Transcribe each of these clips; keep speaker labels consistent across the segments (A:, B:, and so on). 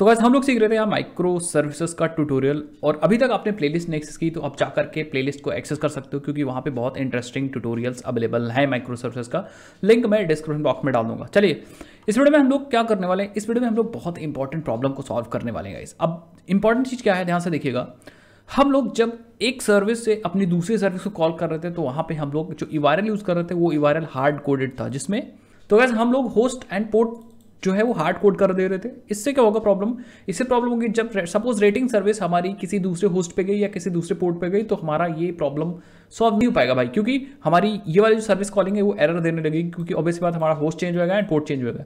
A: तो वैसे हम लोग सीख रहे थे यहाँ माइक्रो सर्विसेज का ट्यूटोरियल और अभी तक आपने प्लेलिस्ट नहीं एक्सेस की तो आप जा करके प्लेलिस्ट को एक्सेस कर सकते हो क्योंकि वहाँ पे बहुत इंटरेस्टिंग ट्यूटोरियल्स अवेलेबल हैं माइक्रो सर्विसेज का लिंक मैं डिस्क्रिप्शन बॉक्स में डाल दूंगा चलिए इस वीडियो में हम लोग क्या करने वाले हैं इस वीडियो में हम लोग बहुत इंपॉर्टेंट प्रॉब्लम को सॉल्व करने वाले हैं अब इंपॉर्टेंट चीज़ क्या है ध्यान से देखिएगा हम लोग जब एक सर्विस से अपनी दूसरी सर्विस को कॉल कर रहे थे तो वहाँ पर हम लोग जो ई e यूज़ कर रहे थे वो ई हार्ड कोडेड था जिसमें तो वैसे हम लोग होस्ट एंड पोर्ट जो है वो हार्ड कोड कर दे रहे थे इससे क्या होगा प्रॉब्लम इससे प्रॉब्लम होगी जब सपोज रेटिंग सर्विस हमारी किसी दूसरे होस्ट पे गई या किसी दूसरे पोर्ट पे गई तो हमारा ये प्रॉब्लम सॉल्व नहीं हो पाएगा भाई क्योंकि हमारी ये वाली जो सर्विस कॉलिंग है वो एरर देने लगेगी क्योंकि ऑब्वियसली बात हमारा होस्ट चेंज होगा एंड पोर्ट चेंज होगा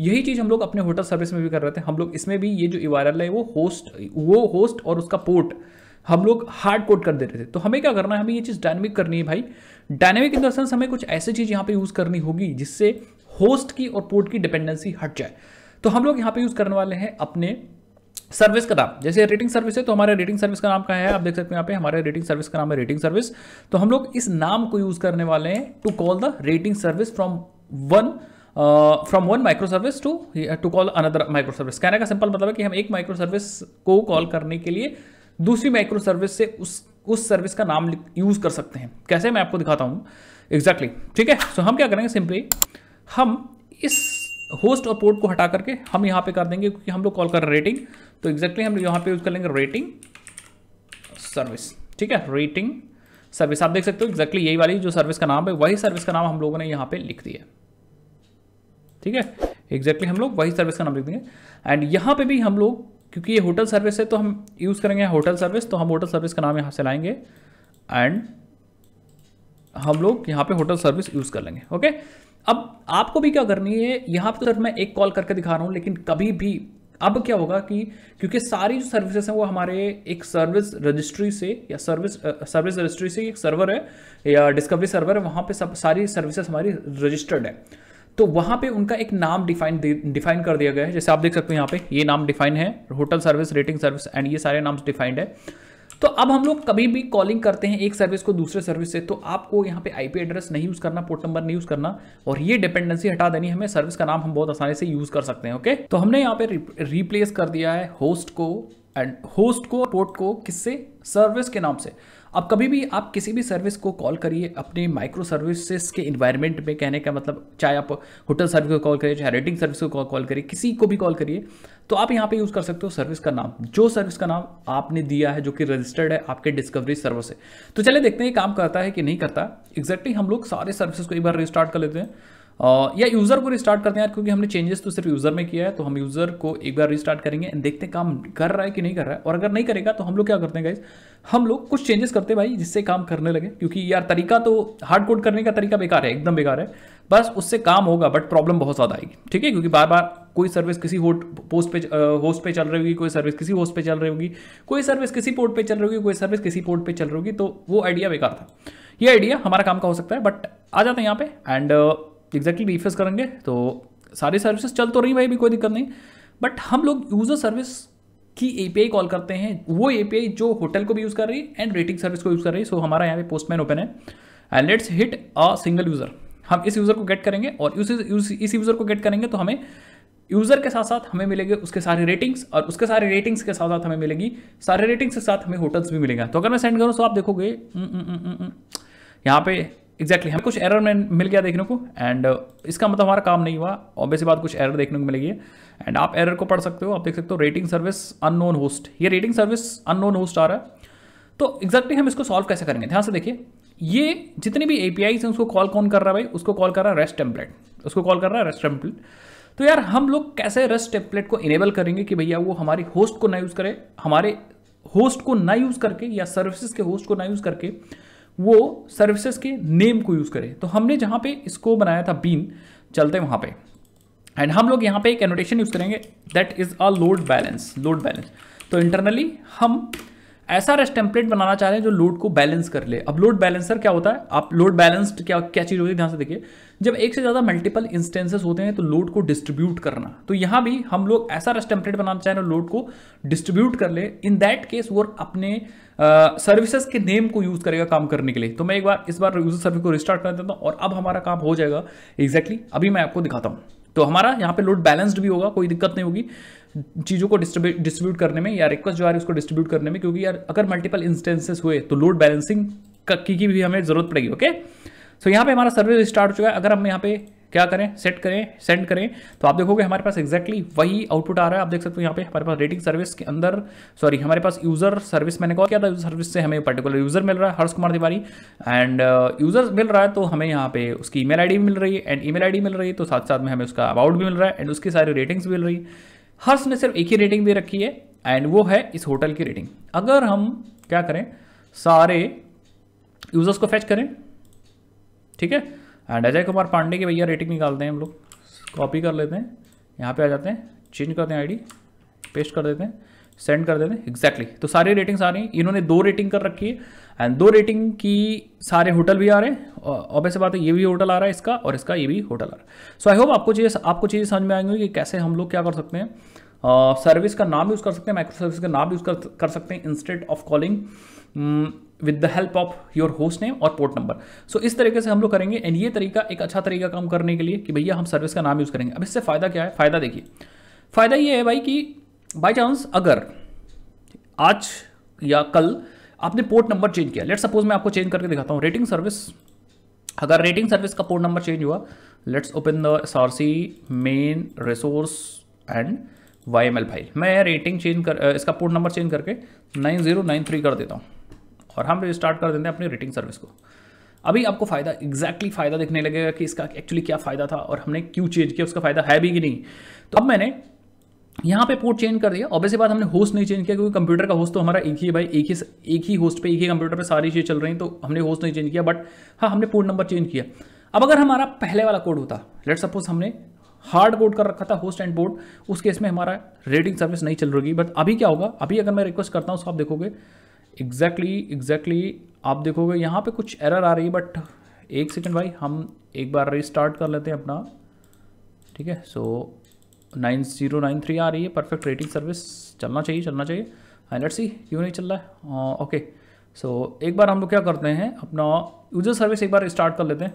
A: यही चीज़ हम लोग अपने होटल सर्विस में भी कर रहे थे हम लोग इसमें भी ये जो इवायरल है वो होस्ट वो होस्ट और उसका पोर्ट हम लोग हार्ड कोड कर दे रहे थे तो हमें क्या करना है हमें ये चीज़ डायनेमिक करनी है भाई डायनेमिक इन द सेंस हमें कुछ ऐसी चीज़ यहाँ पे यूज़ करनी होगी जिससे होस्ट की और पोर्ट की डिपेंडेंसी हट जाए तो हम लोग यहाँ पे यूज़ करने वाले हैं अपने सर्विस का नाम जैसे रेटिंग सर्विस है तो हमारे रेटिंग सर्विस का नाम क्या है आप देख सकते हैं यहाँ पे हमारे रेटिंग सर्विस का नाम है रेटिंग सर्विस तो हम लोग इस नाम को यूज़ करने वाले हैं to call the rating service from one from one micro service to to call another micro service कहने का सिंपल मतलब है कि हम एक माइक्रो सर्विस को कॉल करने के लिए दूसरी माइक्रो सर्विस से उस उस सर्विस का नाम यूज़ कर सकते हैं कैसे मैं आपको दिखाता हूँ एग्जैक्टली exactly. ठीक है सो so, हम क्या करेंगे सिंपली हम इस होस्ट और पोर्ट को हटा करके हम यहाँ पे कर देंगे क्योंकि हम लोग कॉल कर रहे रेटिंग तो एग्जैक्टली हम यहाँ पे यूज कर लेंगे रेटिंग सर्विस ठीक है रेटिंग सर्विस आप देख सकते हो एग्जैक्टली यही वाली जो सर्विस का नाम है वही सर्विस का नाम हम लोगों ने यहाँ पे लिख दिया ठीक है एग्जैक्टली exactly हम लोग वही सर्विस का नाम लिख देंगे एंड यहाँ पर भी हम लोग क्योंकि ये होटल सर्विस है तो हम यूज़ करेंगे होटल सर्विस तो हम होटल सर्विस का नाम यहाँ से लाएंगे एंड हम लोग यहाँ पे होटल सर्विस यूज़ कर लेंगे ओके अब आपको भी क्या करनी है यहाँ पर तो सर मैं एक कॉल करके दिखा रहा हूँ लेकिन कभी भी अब क्या होगा कि क्योंकि सारी जो सर्विसेज हैं वो हमारे एक सर्विस रजिस्ट्री से या सर्विस सर्विस रजिस्ट्री से एक सर्वर है या डिस्कवरी सर्वर है वहाँ पे सब सारी सर्विसेज हमारी रजिस्टर्ड है तो वहाँ पे उनका एक नाम डिफाइन डिफाइन कर दिया गया है जैसे आप देख सकते हो यहाँ पे ये नाम डिफाइन है hotel service rating service and ये सारे नाम डिफाइंड है तो अब हम लोग कभी भी कॉलिंग करते हैं एक सर्विस को दूसरे सर्विस से तो आपको यहाँ पे आईपी एड्रेस नहीं यूज़ करना पोर्ट नंबर नहीं यूज़ करना और ये डिपेंडेंसी हटा देनी हमें सर्विस का नाम हम बहुत आसानी से यूज़ कर सकते हैं ओके तो हमने यहाँ पे रिप्लेस कर दिया है होस्ट को एंड होस्ट को पोर्ट को किससे सर्विस के नाम से अब कभी भी आप किसी भी सर्विस को कॉल करिए अपने माइक्रो सर्विसेज के इन्वायरमेंट में कहने का मतलब चाहे आप होटल सर्विस को कॉल करिए चाहे रेटिंग सर्विस को कॉल करिए किसी को भी कॉल करिए तो आप यहाँ पे यूज़ कर सकते हो सर्विस का नाम जो सर्विस का नाम आपने दिया है जो कि रजिस्टर्ड है आपके डिस्कवरी सर्वर से तो चले देखते हैं काम करता है कि नहीं करता एग्जैक्टली exactly हम लोग सारे सर्विसेज को एक बार रिस्टार्ट कर लेते हैं या यूज़र को रिस्टार्ट करते हैं यार क्योंकि हमने चेंजेस तो सिर्फ यूज़र में किया है तो हम यूज़र को एक बार रिस्टार्ट करेंगे एंड देखते हैं काम कर रहा है कि नहीं कर रहा है और अगर नहीं करेगा तो हम लोग क्या करते हैं गाइज हम लोग कुछ चेंजेस करते हैं भाई जिससे काम करने लगे क्योंकि यार तरीका तो हार्ड कोड करने का तरीका बेकार है एकदम बेकार है बस उससे काम होगा बट प्रॉब्लम बहुत ज़्यादा आएगी ठीक है क्योंकि बार बार कोई सर्विस किसी होट पोस्ट पे होस्ट पे चल रही होगी कोई सर्विस किसी होस्ट पे चल रही होगी कोई सर्विस किसी पोर्ट पे चल रही होगी कोई सर्विस किसी पोर्ट पे चल रही होगी तो वो आइडिया बेकार था ये आइडिया हमारा काम का हो सकता है बट आ जाते हैं यहाँ पे एंड एग्जैक्टली रिफेस करेंगे तो सारी सर्विसेज चल तो रही भाई भी कोई दिक्कत नहीं बट हम लोग यूज़र सर्विस की ए कॉल करते हैं वो ए जो होटल को भी यूज़ कर रही है एंड रेटिंग सर्विस को यूज़ कर रही है सो हमारा यहाँ पे पोस्टमैन ओपन है and let's hit a single user हम इस यूज़र को गेट करेंगे और इस यूज़र को गेट करेंगे तो हमें यूज़र के साथ साथ हमें मिलेंगे उसके सारे रेटिंग्स और उसके सारे रेटिंग्स के साथ साथ हमें मिलेगी सारे रेटिंग्स के साथ हमें होटल्स भी मिलेगा तो अगर मैं सेंड करूँ तो आप देखोगे हम्म, हम्म, हम्म, यहाँ पे एग्जैक्टली exactly, हमें कुछ एरर में मिल गया देखने को एंड uh, इसका मतलब हमारा काम नहीं हुआ ऑब्वियसली बात कुछ एरर देखने को मिलेगी एंड आप एरर को पढ़ सकते हो आप देख सकते हो रेटिंग सर्विस अननोन होस्ट ये रेटिंग सर्विस अननोन होस्ट आ रहा है तो एग्जैक्टली exactly हम इसको सॉल्व कैसे करेंगे ध्यान से देखिए ये जितनी भी ए आई हैं उसको कॉल कौन कर रहा है भाई उसको कॉल कर रहा है रेस्ट टेम्पलेट उसको कॉल कर रहा है रेस्ट टेम्पलेट तो यार हम लोग कैसे रेस्ट टेम्पलेट को इनेबल करेंगे कि भैया वो हमारी होस्ट को ना यूज़ करे हमारे होस्ट को ना यूज़ करके या सर्विसेज के होस्ट को ना यूज़ करके वो सर्विसेज के नेम को यूज़ करें तो हमने जहाँ पे इसको बनाया था बीन चलते वहाँ पे एंड हम लोग यहाँ पे एक एनोटेशन यूज़ करेंगे that is a load balance load balance तो इंटरनली हम ऐसा रेस्ट टेम्पलेट बनाना चाह रहे हैं जो लोड को बैलेंस कर ले अब लोड बैलेंसर क्या होता है आप लोड बैलेंस्ड क्या क्या चीज़ होती है ध्यान से देखिए जब एक से ज़्यादा मल्टीपल इंस्टेंसेस होते हैं तो लोड को डिस्ट्रीब्यूट करना तो यहाँ भी हम लोग ऐसा रेस्ट टेम्पलेट बनाना चाह रहे हैं लोड को डिस्ट्रीब्यूट कर ले इन दैट केस वो अपने सर्विसेज के नेम को यूज़ करेगा काम करने के लिए तो मैं एक बार इस बार यूजर सर्विस को रिस्टार्ट कर देता हूँ और अब हमारा काम हो जाएगा एग्जैक्टली exactly, अभी मैं आपको दिखाता हूँ तो हमारा यहाँ पे लोड बैलेंस्ड भी होगा कोई दिक्कत नहीं होगी चीज़ों को डिस्ट्रीब्यूट करने में या रिक्वेस्ट जो आ रही है उसको डिस्ट्रीब्यूट करने में क्योंकि यार अगर मल्टीपल इंस्टेंसेस हुए तो लोड बैलेंसिंग की भी हमें जरूरत पड़ेगी ओके सो यहाँ पे हमारा सर्विस स्टार्ट हो चुका है अगर हम यहाँ पे क्या करें सेट करें सेंड करें तो आप देखोगे हमारे पास एक्जैक्टली exactly वही आउटपुट आ रहा है आप देख सकते हो यहाँ पे हमारे पास रेटिंग सर्विस के अंदर सॉरी हमारे पास यूजर सर्विस मैंने कॉल किया था सर्विस से हमें पर्टिकुलर यूजर मिल रहा है Harsh Kumar Tiwari and user uh, मिल रहा है तो हमें यहाँ पे उसकी ईमेल आईडी मिल रही है एंड ईमेल आईडी मिल रही है तो साथ साथ में हमें उसका अबाउट भी मिल रहा है एंड उसकी सारी रेटिंग्स मिल रही है हर्ष ने सिर्फ एक ही रेटिंग दे रखी है एंड वो है इस होटल की रेटिंग अगर हम क्या करें सारे यूजर्स को फैच करें ठीक है एंड हाँ, अजय कुमार पांडे की भैया रेटिंग निकालते हैं हम लोग कॉपी कर लेते हैं यहाँ पे आ जाते हैं चेंज करते हैं आईडी पेस्ट कर देते हैं सेंड कर देते हैं exactly. तो सारी रेटिंग्स आ रही हैं इन्होंने दो रेटिंग कर रखी है एंड दो रेटिंग की सारे होटल भी आ रहे हैं और वैसे बात है ये भी होटल आ रहा है इसका और इसका ये भी होटल आ रहा है सो आई होप आपको चीज़ आपको चीज़ें समझ में आएंगी कि कैसे हम लोग क्या कर सकते हैं सर्विस uh, का नाम यूज़ कर सकते हैं माइक्रो सर्विस का नाम यूज़ कर, कर सकते हैं instead of calling with the help of your host name और पोर्ट नंबर सो इस तरीके से हम लोग करेंगे एंड ये तरीका एक अच्छा तरीका काम करने के लिए कि भैया हम सर्विस का नाम यूज़ करेंगे अब इससे फ़ायदा क्या है फ़ायदा देखिए फ़ायदा ये है भाई कि बाई चांस अगर आज या कल आपने पोर्ट नंबर चेंज किया लेट सपोज मैं आपको चेंज करके दिखाता हूँ रेटिंग सर्विस अगर रेटिंग सर्विस का पोर्ट नंबर चेंज हुआ let's open the S R C main resource and Y M L file मैं रेटिंग चेंज कर इसका पोर्ट नंबर चेंज करके नाइन जीरो नाइन थ्री कर देता हूँ और हम स्टार्ट कर देते हैं अपनी रेटिंग सर्विस को अभी आपको फ़ायदा एग्जैक्टली फ़ायदा दिखने लगेगा कि इसका एक्चुअली क्या फ़ायदा था और हमने क्यों चेंज किया उसका फ़ायदा है भी कि नहीं तो अब मैंने यहाँ पे पोर्ट चेंज कर दिया वैसे बात हमने होस्ट नहीं चेंज किया क्योंकि कंप्यूटर का होस्ट तो हमारा एक ही भाई एक ही एक ही होस्ट पे एक ही कंप्यूटर पे सारी चीज़ें चल रही हैं तो हमने होस्ट नहीं चेंज किया बट हाँ हमने पोर्ट नंबर चेंज किया अब अगर हमारा पहले वाला कोड होता लेट सपोज हमने हार्ड कोड कर रखा था होस्ट एंड बोर्ड उस केस में हमारा रेटिंग सर्विस नहीं चल रही बट अभी क्या होगा अभी अगर मैं रिक्वेस्ट करता हूँ उसको आप देखोगे एग्जैक्टली exactly, एग्जैक्टली exactly, आप देखोगे यहाँ पे कुछ एरर आ रही है बट एक सेकंड भाई हम एक बार रिस्टार्ट कर लेते हैं अपना ठीक है so nine zero nine three आ रही है परफेक्ट रेटिंग सर्विस चलना चाहिए चलना चाहिए आई लेट्स सी क्यों नहीं चल रहा है okay uh, so okay. so, एक बार हम लोग क्या करते हैं अपना यूज़र सर्विस एक बार स्टार्ट कर लेते हैं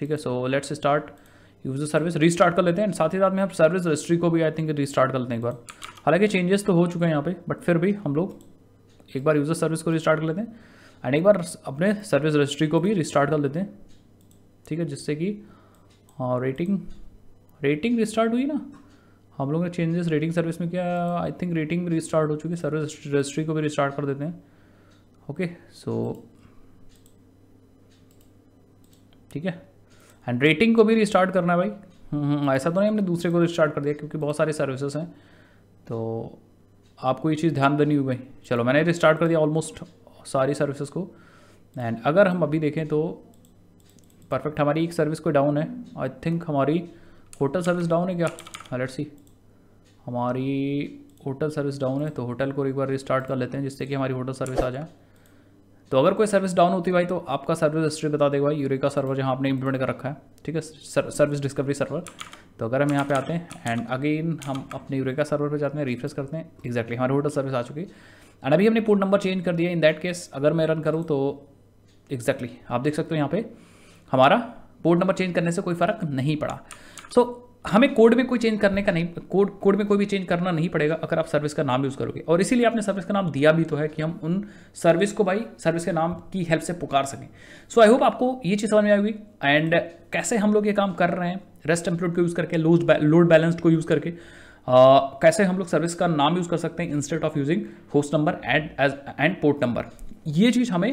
A: ठीक है so let's start user service restart कर लेते हैं एंड साथ ही साथ में हम सर्विस रजिस्ट्री को भी आई थिंक रिस्टार्ट कर लेते हैं एक बार हालांकि चेंजेस तो हो चुके हैं यहाँ पे बट फिर भी हम लोग एक बार यूज़र सर्विस को रिस्टार्ट कर लेते हैं एंड एक बार अपने सर्विस रजिस्ट्री को भी रिस्टार्ट कर लेते हैं ठीक है जिससे कि रेटिंग रेटिंग रिस्टार्ट हुई ना हम लोग ने चेंजेस रेटिंग सर्विस में किया आई थिंक रेटिंग भी रिस्टार्ट हो चुकी है सर्विस रजिस्ट्री को भी रिस्टार्ट कर देते हैं ओके सो ठीक है एंड रेटिंग को भी रिस्टार्ट करना है भाई हम्म, हम्म, ऐसा तो नहीं हमने दूसरे को रिस्टार्ट कर दिया क्योंकि बहुत सारे सर्विसेज हैं तो आपको ये चीज़ ध्यान देनी हुई चलो मैंने रिस्टार्ट कर दिया ऑलमोस्ट सारी सर्विसेज को एंड अगर हम अभी देखें तो परफेक्ट हमारी एक सर्विस को डाउन है आई थिंक हमारी होटल सर्विस डाउन है क्या हलट सी हमारी होटल सर्विस डाउन है तो होटल को एक बार रिस्टार्ट कर लेते हैं जिससे कि हमारी होटल सर्विस आ जाए तो अगर कोई सर्विस डाउन होती भाई तो आपका सर्विस हिस्ट्री बता देगा भाई यूरे सर्वर जहाँ आपने इंप्लीमेंट कर रखा है ठीक है सर्विस डिस्कवरी सर्वर तो अगर हम यहाँ पे आते हैं एंड अगेन हम अपने यूरिका सर्वर पे जाते हैं रिफ्रेश करते हैं एक्जैक्टली exactly, हमारे होटल सर्विस आ चुकी है एंड अभी हमने पोर्ट नंबर चेंज कर दिया इन दैट केस अगर मैं रन करूँ तो एग्जैक्टली exactly, आप देख सकते हो यहाँ पे हमारा पोर्ट नंबर चेंज करने से कोई फ़र्क नहीं पड़ा सो so, हमें कोड में कोई चेंज करने का नहीं कोड कोड में कोई भी चेंज करना नहीं पड़ेगा अगर आप सर्विस का नाम यूज़ करोगे और इसीलिए आपने सर्विस का नाम दिया भी तो है कि हम उन सर्विस को भाई सर्विस के नाम की हेल्प से पुकार सकें सो आई होप आपको ये चीज़ समझ में आएगी एंड कैसे हम लोग ये काम कर रहे हैं रेस्ट एम्प्लॉयड को यूज़ करके लोड लोड बैलेंस को यूज़ करके Uh, कैसे हम लोग सर्विस का नाम यूज़ कर सकते हैं instead of using host number and edge and port number ये चीज़ हमें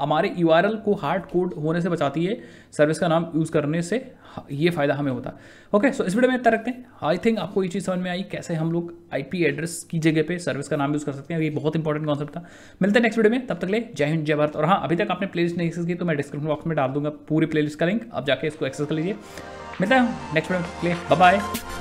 A: हमारे यू को हार्ड कोड होने से बचाती है सर्विस का नाम यूज़ करने से ये फ़ायदा हमें होता है ओके सो इस वीडियो में इतना रखते हैं आई थिंक आपको ये चीज़ समझ में आई कैसे हम लोग आई एड्रेस की जगह पे सर्विस का नाम यूज़ कर सकते हैं ये बहुत इंपॉर्टेंट कॉन्सेप्ट था मिलते हैं नेक्स्ट वीडियो में तब तक ले जय हिंद जय भारत और हाँ अभी तक आपने प्ले नहीं एक्सेस की तो मैं डिस्क्रिप्शन बॉक्स में में डाल दूंगा पूरी प्ले का लिंक इसको एक्सेस कर लीजिए मिलता नेक्स्ट वीडियो